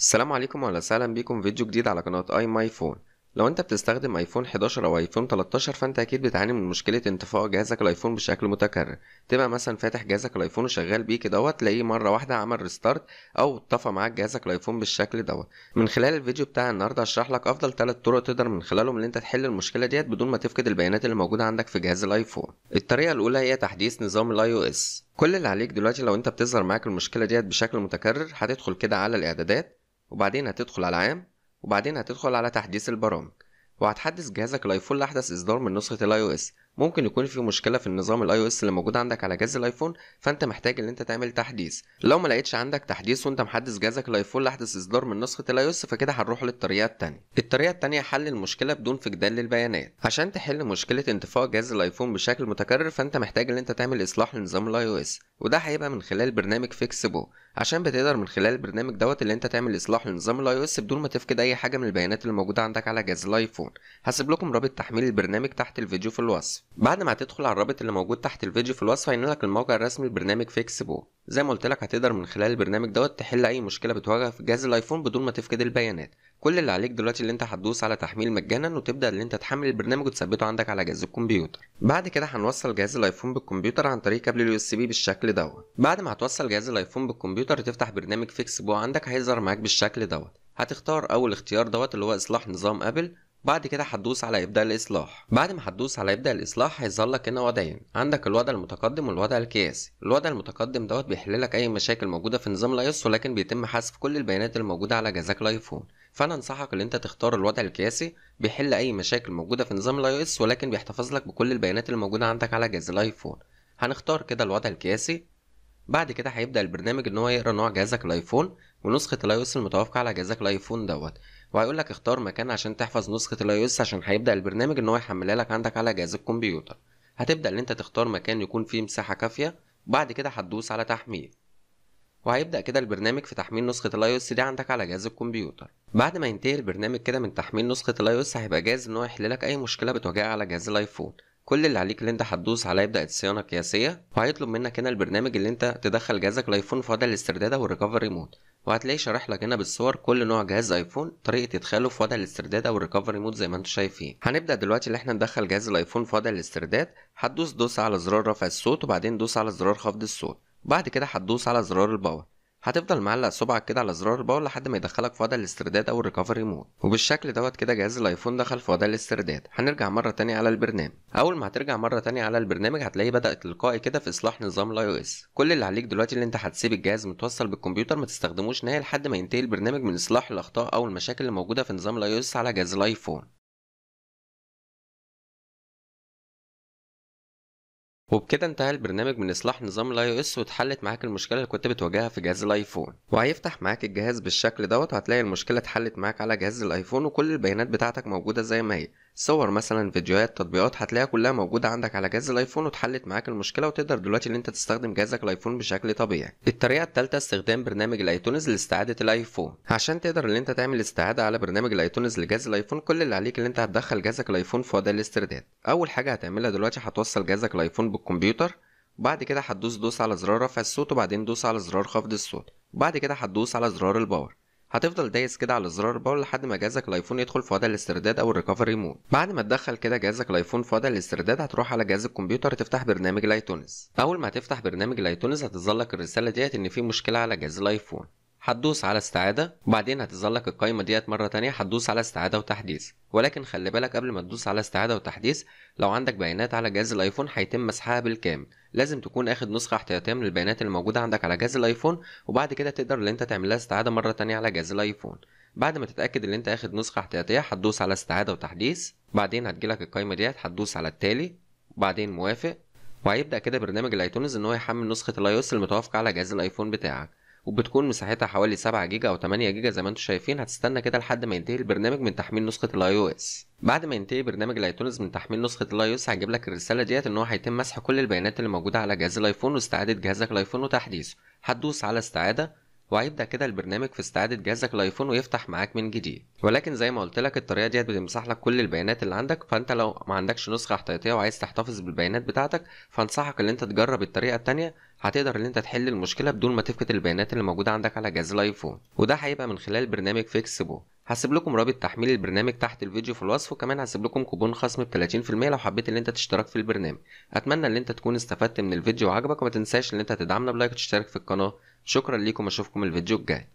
السلام عليكم واهلا وسهلا بيكم في فيديو جديد على قناة اي ماي فون لو انت بتستخدم ايفون 11 او ايفون 13 فانت اكيد بتعاني من مشكله انطفاء جهازك الايفون بشكل متكرر تبقى مثلا فاتح جهازك الايفون وشغال بيه كده دوت تلاقيه مره واحده عمل ريستارت او اتطفى معاك جهازك الايفون بالشكل دوت من خلال الفيديو بتاع النهارده هشرح لك افضل 3 طرق تقدر من خلالهم ان انت تحل المشكله ديت بدون ما تفقد البيانات اللي موجوده عندك في جهاز الايفون الطريقه الاولى هي تحديث نظام الاي او اس كل اللي عليك دلوقتي لو انت بتظهر معاك المشكله ديت بشكل متكرر هتدخل كده على الاعدادات وبعدين هتدخل على عام وبعدين هتدخل على تحديث البرامج وهتحدث جهازك الايفون لاحدث اصدار من نسخة الاي او اس ممكن يكون في مشكله في النظام الاي او اس اللي موجود عندك على جهاز الايفون فانت محتاج ان انت تعمل تحديث لو ما لقيتش عندك تحديث وانت محدث جهازك الايفون لاحدث اصدار من نسخه الاي او اس فكده هنروح للطريقه الثانيه الطريقه الثانيه حل المشكله بدون فقدان للبيانات عشان تحل مشكله انطفاء جهاز الايفون بشكل متكرر فانت محتاج ان انت تعمل اصلاح لنظام الاي او اس وده هيبقى من خلال برنامج فيكسبو عشان بتقدر من خلال البرنامج دوت اللي انت تعمل اصلاح لنظام الاي او اس بدون ما تفقد اي حاجه من البيانات اللي موجوده عندك على جهاز الايفون هسيب لكم رابط تحميل البرنامج تحت الفيديو في الوصف بعد ما هتدخل على الرابط اللي موجود تحت الفيديو في الوصف هينقلك الموقع الرسمي لبرنامج فيكس بو زي ما قلت لك هتقدر من خلال البرنامج دوت تحل اي مشكله بتواجهك في جهاز الايفون بدون ما تفقد البيانات كل اللي عليك دلوقتي اللي انت هتدوس على تحميل مجانا وتبدا ان انت تحمل البرنامج وتثبته عندك على جهاز الكمبيوتر بعد كده هنوصل جهاز الايفون بالكمبيوتر عن طريق كابل اليو اس بي بالشكل دوت بعد ما هتوصل جهاز الايفون بالكمبيوتر تفتح برنامج فيكس بو عندك هيظهر معاك بالشكل دوت هتختار اول اختيار دوت اللي هو اصلاح نظام ابل بعد كده هتدوس على ابدا الاصلاح بعد ما هتدوس على ابدا الاصلاح هيظهر لك هنا وضعين عندك الوضع المتقدم والوضع القياسي الوضع المتقدم دوت بيحل لك اي مشاكل موجوده في نظام الايوس ولكن بيتم حذف كل البيانات الموجوده على جهازك الايفون فانا انصحك ان انت تختار الوضع القياسي بيحل اي مشاكل موجوده في نظام الايوس ولكن بيحتفظ لك بكل البيانات الموجوده عندك على جهاز الايفون هنختار كده الوضع القياسي بعد كده هيبدا البرنامج ان هو يقرا نوع جهازك الايفون ونسخه الاي اس المتوافقه على جهازك الايفون دوت وهيقول لك اختار مكان عشان تحفظ نسخه الاي اس عشان هيبدا البرنامج ان هو يحملها لك عندك على جهاز الكمبيوتر هتبدا ان انت تختار مكان يكون فيه مساحه كافيه وبعد كده هتدوس على تحميل وهيبدا كده البرنامج في تحميل نسخه الاي اس دي عندك على جهاز الكمبيوتر بعد ما ينتهي البرنامج كده من تحميل نسخه الاي اس هيبقى جاهز ان هو يحل لك اي مشكله بتواجهها على جهاز الايفون كل اللي عليك اللي انت هتدوس على يبدا الصيانه القياسيه وهيطلب منك هنا البرنامج اللي انت تدخل جهازك الايفون في وضع الاسترداد او الريكفري مود وهتلاقي شارح لك هنا بالصور كل نوع جهاز ايفون طريقه ادخاله في وضع الاسترداد او الريكفري مود زي ما انتم شايفين هنبدا دلوقتي اللي احنا ندخل جهاز الايفون في وضع الاسترداد هتدوس دوس على زرار رفع الصوت وبعدين دوس على زرار خفض الصوت بعد كده هتدوس على زرار الباور هتفضل معلق صبعك كده على زرار الباور لحد ما يدخلك في وضع الاسترداد او الريكفري مود وبالشكل دوت كده جهاز الايفون دخل في وضع الاسترداد هنرجع مره تانية على البرنامج اول ما هترجع مره تانية على البرنامج هتلاقيه بدا تلقائي كده في اصلاح نظام الاي او اس كل اللي عليك دلوقتي اللي انت هتسيب الجهاز متوصل بالكمبيوتر ما تستخدموش نهائي لحد ما ينتهي البرنامج من اصلاح الاخطاء او المشاكل اللي موجوده في نظام الاي او اس على جهاز الايفون وبكده انتهى البرنامج من اصلاح نظام الاي او اس واتحلت معاك المشكله اللي كنت بتواجهها في جهاز الايفون وهيفتح معاك الجهاز بالشكل دوت وهتلاقي المشكله اتحلت معاك على جهاز الايفون وكل البيانات بتاعتك موجوده زي ما هي صور مثلا فيديوهات تطبيقات هتلاقيها كلها موجوده عندك على جهاز الايفون واتحلت معاك المشكله وتقدر دلوقتي ان انت تستخدم جهازك الايفون بشكل طبيعي الطريقه الثالثه استخدام برنامج الايتونز لاستعاده الايفون عشان تقدر ان انت تعمل استعاده على برنامج الايتونز لجهاز الايفون كل اللي عليك ان انت هتدخل جهازك الايفون في وضع الاسترداد اول حاجه هتعملها دلوقتي هتوصل جهازك الايفون بالكمبيوتر وبعد كده هتدوس دوس على زرار رفع الصوت وبعدين دوس على زرار خفض الصوت وبعد كده هتدوس على زرار الباور هتفضل دايس كده على زرار باور لحد ما جهازك الايفون يدخل في وضع الاسترداد او الريكفري مود بعد ما تدخل كده جهازك الايفون في وضع الاسترداد هتروح على جهاز الكمبيوتر تفتح برنامج لايتونز اول ما هتفتح برنامج لايتونز هتظهر لك الرساله ديت ان في مشكله على جهاز الايفون هتدوس على استعاده وبعدين هتظهر لك القايمه ديت مره تانية هتدوس على استعاده وتحديث ولكن خلي بالك قبل ما تدوس على استعاده وتحديث لو عندك بيانات على جهاز الايفون هيتم مسحها بالكامل لازم تكون اخد نسخه احتياطيه من البيانات الموجوده عندك على جهاز الايفون وبعد كده تقدر ان انت تعمل لها استعاده مره تانية على جهاز الايفون بعد ما تتاكد ان انت اخد نسخه احتياطيه هتدوس على استعاده وتحديث بعدين هتجيلك القايمه ديت هتدوس على التالي وبعدين موافق وهيبدا كده برنامج الايتونز ان هو يحمل نسخه الاي او اس المتوافقه على جهاز الايفون بتاعك وبتكون مساحتها حوالي 7 جيجا او 8 جيجا زي ما انتم شايفين هتستنى كده لحد ما ينتهي البرنامج من تحميل نسخه الاي او اس بعد ما ينتهي برنامج الايتونز من تحميل نسخه الاي او اس هيجيب لك الرساله ديت ان هو هيتم مسح كل البيانات اللي موجوده على جهاز الايفون واستعاده جهازك الايفون وتحديثه هتدوس على استعاده وهيبدا كده البرنامج في استعاده جهازك الايفون ويفتح معاك من جديد ولكن زي ما قلت لك الطريقه ديت بتمسح لك كل البيانات اللي عندك فانت لو ما عندكش نسخه احتياطيه وعايز تحتفظ بالبيانات بتاعتك فانصحك ان انت تجرب الطريقه التانية هتقدر ان انت تحل المشكله بدون ما تفقد البيانات اللي موجوده عندك على جهاز الايفون وده هيبقى من خلال برنامج فيكسبو هسيب لكم رابط تحميل البرنامج تحت الفيديو في الوصف وكمان هسيب لكم كوبون خصم ب 30% لو حبيت ان انت تشترك في البرنامج اتمنى ان انت تكون استفدت من الفيديو وعجبك وما تنساش ان انت تدعمنا بلايك وتشترك في القناه شكرا ليكم اشوفكم الفيديو الجاي